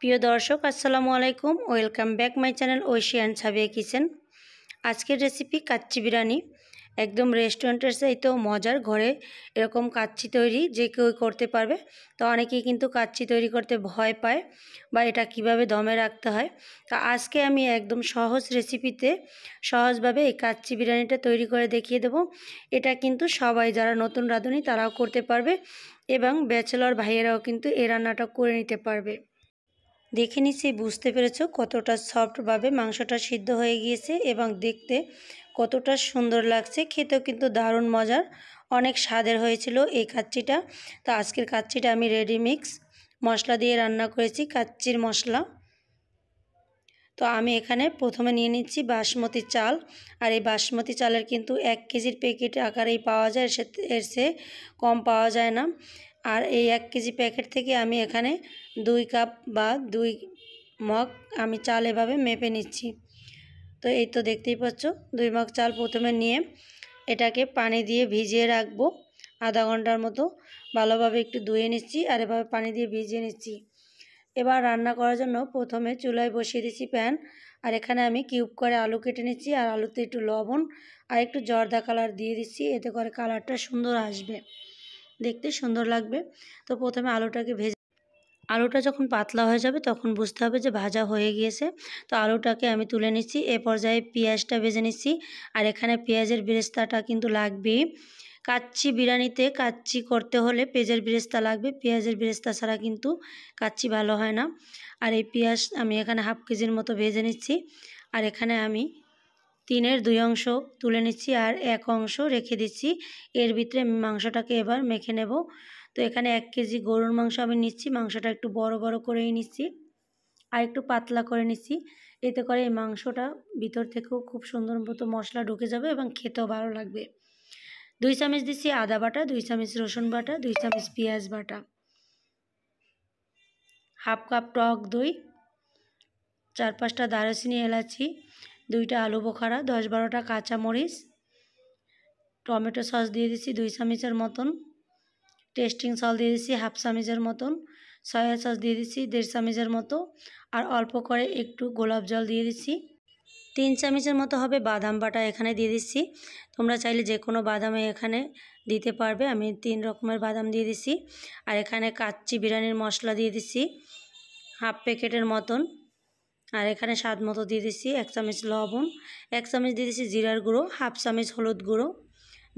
প্রিয় দর্শক আসসালামু আলাইকুম welcome back my channel ocean Sabiya kitchen আজকের রেসিপি কাচ্চি বিরিয়ানি একদম রেস্টুরেন্টের চাইতেও মজার ঘরে এরকম কাচ্চি তৈরি যে কেউ করতে পারবে তো অনেকেই কিন্তু কাচ্চি তৈরি করতে ভয় পায় বা এটা কিভাবে দমে রাখতে হয় তা আজকে আমি একদম সহজ রেসিপিতে সহজভাবে এই কাচ্চি বিরিয়ানিটা তৈরি করে দেখিয়ে দেব এটা কিন্তু সবাই যারা নতুন রাঁধুনি তারাও করতে পারবে এবং ব্যাচেলর ভাইয়েরাও কিন্তু এ রান্নাটা করে নিতে পারবে দেখে নিচ্ছি বুঝতে পেরেছো কতটা সফটভাবে মাংসটা সিদ্ধ হয়ে গিয়েছে এবং দেখতে কতটা সুন্দর লাগছে খেতেও কিন্তু দারুণ মজার অনেক স্বাদের হয়েছিল এই কাচ্চিটা তো আজকের কাচ্চিটা আমি রেডি মিক্স মশলা দিয়ে রান্না করেছি কাচ্চির মশলা তো আমি এখানে প্রথমে নিয়ে নিচ্ছি বাসমতি চাল আর এই বাসমতি চালের কিন্তু এক কেজির প্যাকেট আকারেই পাওয়া যায় এর সে কম পাওয়া যায় না আর এই এক কেজি প্যাকেট থেকে আমি এখানে দুই কাপ বা দুই মগ আমি চাল এভাবে মেপে নিচ্ছি তো এই তো দেখতেই পাচ্ছ দুই মগ চাল প্রথমে নিয়ে এটাকে পানি দিয়ে ভিজিয়ে রাখবো আধা ঘন্টার মতো ভালোভাবে একটু ধুয়ে নিচ্ছি আর এভাবে পানি দিয়ে ভিজিয়ে নিচ্ছি এবার রান্না করার জন্য প্রথমে চুলায় বসিয়ে দিচ্ছি প্যান আর এখানে আমি কিউব করে আলু কেটে নিচ্ছি আর আলুতে একটু লবণ আর একটু জর্দা কালার দিয়ে দিচ্ছি এতে করে কালারটা সুন্দর আসবে দেখতে সুন্দর লাগবে তো প্রথমে আলুটাকে ভেজে আলুটা যখন পাতলা হয়ে যাবে তখন বুঝতে হবে যে ভাজা হয়ে গিয়েছে তো আলুটাকে আমি তুলে নিচ্ছি এ পর্যায়ে পেঁয়াজটা ভেজে নিচ্ছি আর এখানে পেঁয়াজের বিরেস্তাটা কিন্তু লাগবেই কাচ্চি বিরিয়ানিতে কাচ্চি করতে হলে পেঁয়াজের বিরেস্তা লাগবে পেঁয়াজের বিরেস্তা ছাড়া কিন্তু কাচ্চি ভালো হয় না আর এই পেঁয়াজ আমি এখানে হাফ কেজির মতো ভেজে নিচ্ছি আর এখানে আমি তিনের দুই অংশ তুলে নিচ্ছি আর এক অংশ রেখে দিচ্ছি এর ভিতরে মাংসটাকে এবার মেখে নেব তো এখানে এক কেজি গরুর মাংস আমি নিচ্ছি মাংসটা একটু বড় বড় করেই নিচ্ছি আর একটু পাতলা করে নিচ্ছি এতে করে এই মাংসটা ভিতর থেকেও খুব সুন্দর মতো মশলা ঢুকে যাবে এবং খেতেও ভালো লাগবে দুই চামচ দিচ্ছি আদা বাটা দুই চামচ রসুন বাটা দুই চামচ পেঁয়াজ বাটা হাফ কাপ টক দই চার পাঁচটা দারচিনি এলাচি দুইটা আলু বোখারা দশ বারোটা কাঁচামরিচ টমেটো সস দিয়ে দিচ্ছি দুই চামিচের মতন টেস্টিং সল দিয়ে দিচ্ছি হাফ চামিচের মতন সয়া সস দিয়ে দিচ্ছি দেড় চামিচের মতো আর অল্প করে একটু গোলাপ জল দিয়ে দিচ্ছি তিন চামিচের মতো হবে বাদাম বাটা এখানে দিয়ে দিচ্ছি তোমরা চাইলে যে কোনো বাদামে এখানে দিতে পারবে আমি তিন রকমের বাদাম দিয়ে দিচ্ছি আর এখানে কাচ্চি বিরিয়ানির মশলা দিয়ে দিচ্ছি হাফ প্যাকেটের মতন আর এখানে স্বাদ মতো দিয়ে দিচ্ছি এক চামচ লবণ এক চামচ দিয়ে দিচ্ছি জিরার গুঁড়ো হাফ চামচ হলুদ গুঁড়ো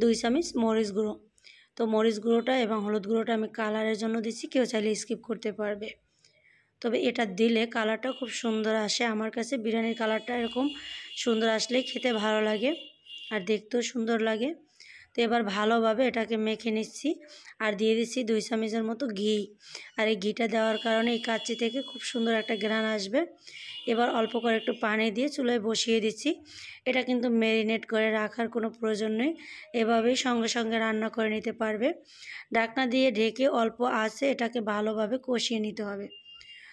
দুই চামচ মরিচ গুঁড়ো তো মরিচ গুঁড়োটা এবং হলুদ গুঁড়োটা আমি কালারের জন্য দিচ্ছি কেউ চাইলে স্কিপ করতে পারবে তবে এটা দিলে কালারটা খুব সুন্দর আসে আমার কাছে বিরিয়ানির কালারটা এরকম সুন্দর আসলে খেতে ভালো লাগে আর দেখতেও সুন্দর লাগে তো এবার ভালোভাবে এটাকে মেখে নিচ্ছি আর দিয়ে দিচ্ছি দুই চামচের মতো ঘি আর এই ঘিটা দেওয়ার কারণে এই কাচ্চি থেকে খুব সুন্দর একটা ঘ্রাণ আসবে এবার অল্প করে একটু পানি দিয়ে চুলোয় বসিয়ে দিচ্ছি এটা কিন্তু ম্যারিনেট করে রাখার কোনো প্রয়োজন নেই এভাবেই সঙ্গে সঙ্গে রান্না করে নিতে পারবে ডাকনা দিয়ে ঢেকে অল্প আছে এটাকে ভালোভাবে কষিয়ে নিতে হবে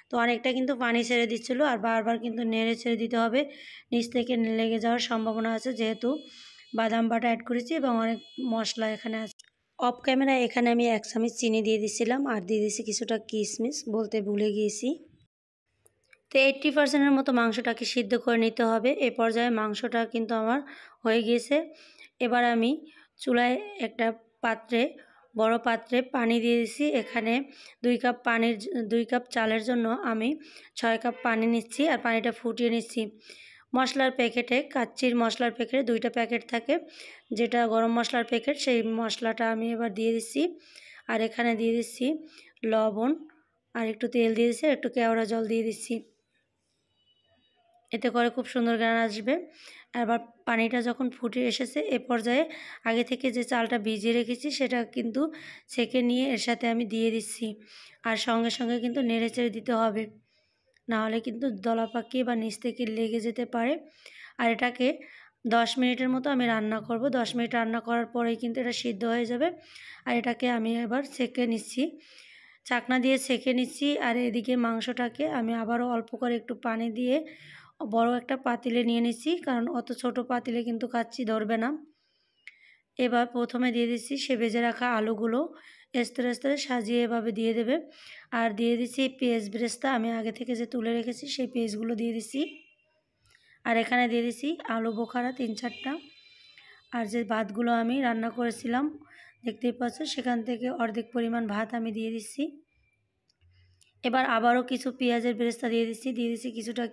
তো অনেকটা কিন্তু পানি ছেড়ে দিচ্ছিলো আর বারবার কিন্তু নেড়ে ছেড়ে দিতে হবে নিচ থেকে লেগে যাওয়ার সম্ভাবনা আছে যেহেতু বাদাম বাটা অ্যাড করেছি এবং অনেক মশলা এখানে আছে অফ ক্যামেরা এখানে আমি এক চামচ চিনি দিয়ে দিয়েছিলাম আর দিয়ে দিয়েছি কিছুটা কিশমিশ বলতে ভুলে গিয়েছি তো এইট্টি পার্সেন্টের মতো মাংসটাকে সিদ্ধ করে নিতে হবে এ পর্যায়ে মাংসটা কিন্তু আমার হয়ে গিয়েছে এবার আমি চুলায় একটা পাত্রে বড় পাত্রে পানি দিয়ে দিছি এখানে দুই কাপ পানির দুই কাপ চালের জন্য আমি ছয় কাপ পানি নিচ্ছি আর পানিটা ফুটিয়ে নিচ্ছি মশলার প্যাকেটে কাচ্চির মশলার প্যাকেটে দুইটা প্যাকেট থাকে যেটা গরম মশলার প্যাকেট সেই মশলাটা আমি এবার দিয়ে দিচ্ছি আর এখানে দিয়ে দিচ্ছি লবণ আর একটু তেল দিয়ে দিচ্ছি একটু কেওড়া জল দিয়ে দিচ্ছি এতে করে খুব সুন্দর গান আসবে আবার পানিটা যখন ফুটে এসেছে এ পর্যায়ে আগে থেকে যে চালটা ভিজিয়ে রেখেছি সেটা কিন্তু ছেঁকে নিয়ে এর সাথে আমি দিয়ে দিচ্ছি আর সঙ্গে সঙ্গে কিন্তু নেড়ে দিতে হবে নাহলে কিন্তু দলা পাকিয়ে বা নিচ থেকে লেগে যেতে পারে আর এটাকে দশ মিনিটের মতো আমি রান্না করব দশ মিনিট রান্না করার পরেই কিন্তু এটা সিদ্ধ হয়ে যাবে আর এটাকে আমি এবার সেঁকে নিচ্ছি চাকনা দিয়ে সেঁকে নিচ্ছি আর এদিকে মাংসটাকে আমি আবারও অল্প করে একটু পানি দিয়ে বড় একটা পাতিলে নিয়ে নিচ্ছি কারণ অত ছোট পাতিলে কিন্তু কাচ্চি ধরবে না এবার প্রথমে দিয়ে দিচ্ছি সে ভেজে রাখা আলুগুলো স্তরে স্তরে সাজিয়ে এভাবে দিয়ে দেবে আর দিয়ে দিচ্ছি পেঁয়াজ ব্রেস্তা আমি আগে থেকে যে তুলে রেখেছি সেই পেঁয়াজগুলো দিয়ে দিছি আর এখানে দিয়ে দিছি আলু বোখারা তিন চারটা আর যে ভাতগুলো আমি রান্না করেছিলাম দেখতেই পাচ্ছ সেখান থেকে অর্ধেক পরিমাণ ভাত আমি দিয়ে দিচ্ছি এবার আবারও কিছু পেঁয়াজের ব্রেস্তা দিয়ে দিচ্ছি দিয়ে দিচ্ছি কিছুটা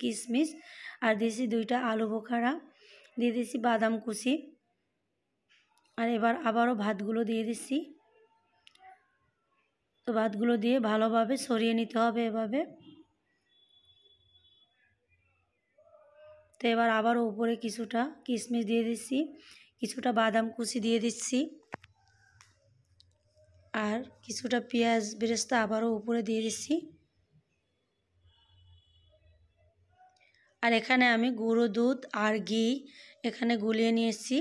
কিশমিশ আর দিয়েছি দুইটা আলু বোখারা দিয়ে দিচ্ছি বাদাম কুচি আর এবার আবারও ভাতগুলো দিয়ে দিচ্ছি তো ভাতগুলো দিয়ে ভালোভাবে সরিয়ে নিতে হবে এভাবে তো এবার আবারও উপরে কিছুটা কিশমিশ দিয়ে দিচ্ছি কিছুটা বাদাম কুচি দিয়ে দিচ্ছি আর কিছুটা পেঁয়াজ বেরেস্তা আবারও উপরে দিয়ে দিচ্ছি আর এখানে আমি গুঁড়ো দুধ আর ঘি এখানে গুলিয়ে নিয়েছি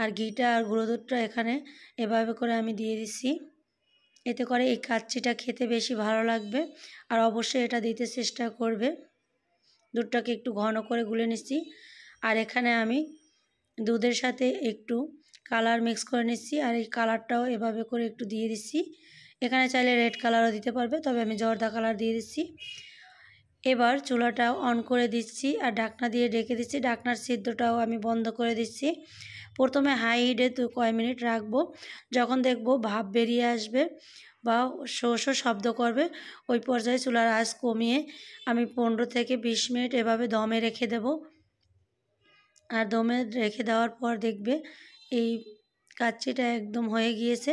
আর ঘিটা আর গুঁড়ো দুধটা এখানে এভাবে করে আমি দিয়ে দিচ্ছি এতে করে এই কাচ্চিটা খেতে বেশি ভালো লাগবে আর অবশ্যই এটা দিতে চেষ্টা করবে দুধটাকে একটু ঘন করে গুলে নিচ্ছি আর এখানে আমি দুধের সাথে একটু কালার মিক্স করে নিচ্ছি আর এই কালারটাও এভাবে করে একটু দিয়ে দিচ্ছি এখানে চাইলে রেড কালারও দিতে পারবে তবে আমি জর্দা কালার দিয়ে দিচ্ছি এবার চুলাটা অন করে দিচ্ছি আর ঢাকনা দিয়ে ডেকে দিচ্ছি ঢাকনার সিদ্ধটাও আমি বন্ধ করে দিচ্ছি প্রথমে হাই হিটে তো কয় মিনিট রাখবো যখন দেখবো ভাব বেরিয়ে আসবে বা শো শো শব্দ করবে ওই পর্যায়ে চুলার আঁচ কমিয়ে আমি পনেরো থেকে বিশ মিনিট এভাবে দমে রেখে দেব আর দমে রেখে দেওয়ার পর দেখবে এই কাচ্চিটা একদম হয়ে গিয়েছে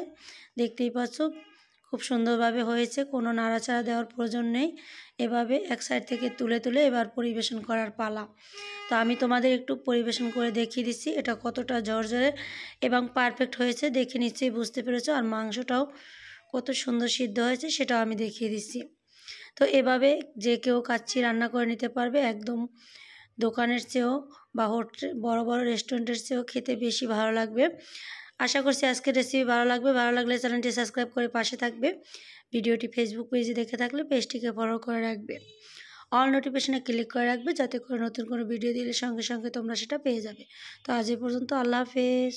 দেখতেই পাচ্ছ খুব সুন্দরভাবে হয়েছে কোনো নাড়াচাড়া দেওয়ার প্রয়োজন নেই এভাবে এক সাইড থেকে তুলে তুলে এবার পরিবেশন করার পালা তো আমি তোমাদের একটু পরিবেশন করে দেখিয়ে দিচ্ছি এটা কতটা ঝরঝরে এবং পারফেক্ট হয়েছে দেখে নিশ্চয়ই বুঝতে পেরেছ আর মাংসটাও কত সুন্দর সিদ্ধ হয়েছে সেটাও আমি দেখিয়ে দিচ্ছি তো এভাবে যে কেউ কাচ্ছি রান্না করে নিতে পারবে একদম দোকানের চেয়েও বা হোটেল বড় বড় রেস্টুরেন্টের চেয়েও খেতে বেশি ভালো লাগবে আশা করছি আজকের রেসিপি ভালো লাগবে ভালো লাগলে চ্যানেলটি সাবস্ক্রাইব করে পাশে থাকবে ভিডিওটি ফেসবুক পেজে দেখে থাকলে পেজটিকে ফলো করে রাখবে অল নোটিফিকেশনে ক্লিক করে রাখবে যাতে করে নতুন কোনো ভিডিও দিলে সঙ্গে সঙ্গে তোমরা সেটা পেয়ে যাবে তো আজ পর্যন্ত আল্লাহ হাফেজ